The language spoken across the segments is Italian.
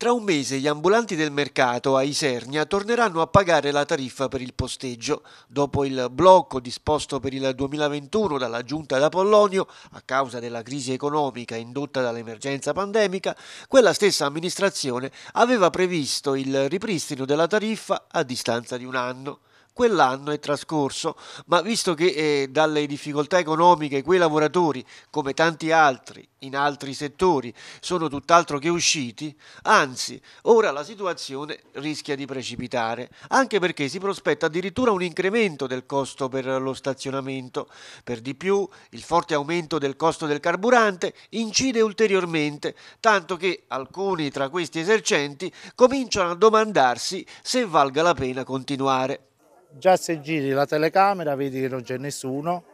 Tra un mese gli ambulanti del mercato a Isernia torneranno a pagare la tariffa per il posteggio. Dopo il blocco disposto per il 2021 dalla giunta d'Apollonio a causa della crisi economica indotta dall'emergenza pandemica, quella stessa amministrazione aveva previsto il ripristino della tariffa a distanza di un anno quell'anno è trascorso, ma visto che eh, dalle difficoltà economiche quei lavoratori, come tanti altri in altri settori, sono tutt'altro che usciti, anzi, ora la situazione rischia di precipitare, anche perché si prospetta addirittura un incremento del costo per lo stazionamento. Per di più, il forte aumento del costo del carburante incide ulteriormente, tanto che alcuni tra questi esercenti cominciano a domandarsi se valga la pena continuare. Già se giri la telecamera vedi che non c'è nessuno,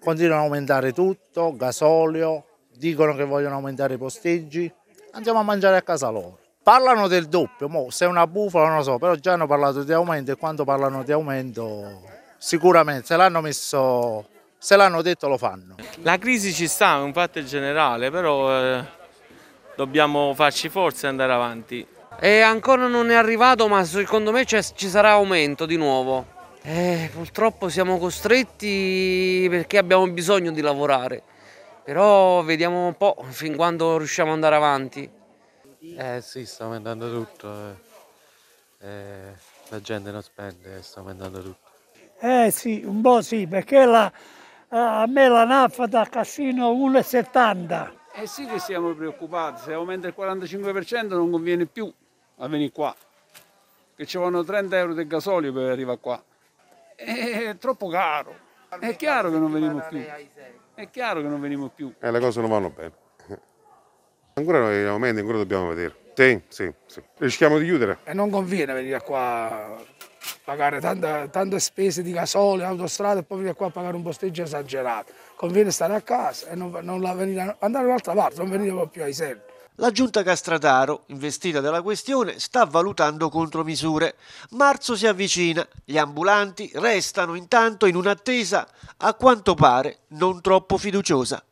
continuano ad aumentare tutto, gasolio, dicono che vogliono aumentare i posteggi, andiamo a mangiare a casa loro. Parlano del doppio, mo, se è una bufala non lo so, però già hanno parlato di aumento e quando parlano di aumento sicuramente se l'hanno messo, se l'hanno detto lo fanno. La crisi ci sta, è un fatto generale, però eh, dobbiamo farci forza e andare avanti. E ancora non è arrivato, ma secondo me ci sarà aumento di nuovo. Eh, purtroppo siamo costretti perché abbiamo bisogno di lavorare. Però vediamo un po' fin quando riusciamo ad andare avanti. Eh sì, sta aumentando tutto. Eh. Eh, la gente non spende, sta aumentando tutto. Eh sì, un po' sì, perché la, a me la NAF da Cassino 1,70. Eh sì che siamo preoccupati, se aumenta il 45% non conviene più a venire qua che ci vanno 30 euro del gasolio per arrivare qua è troppo caro è chiaro che non veniamo più è chiaro che non veniamo più eh, le cose non vanno bene ancora in aumento ancora dobbiamo vedere sì, sì, sì. rischiamo di chiudere e non conviene venire qua a pagare tante, tante spese di gasolio, autostrada e poi venire qua a pagare un posteggio esagerato conviene stare a casa e non, non venire, andare da un'altra parte non venire più ai servi la giunta Castrataro, investita della questione, sta valutando contromisure. Marzo si avvicina, gli ambulanti restano intanto in un'attesa, a quanto pare, non troppo fiduciosa.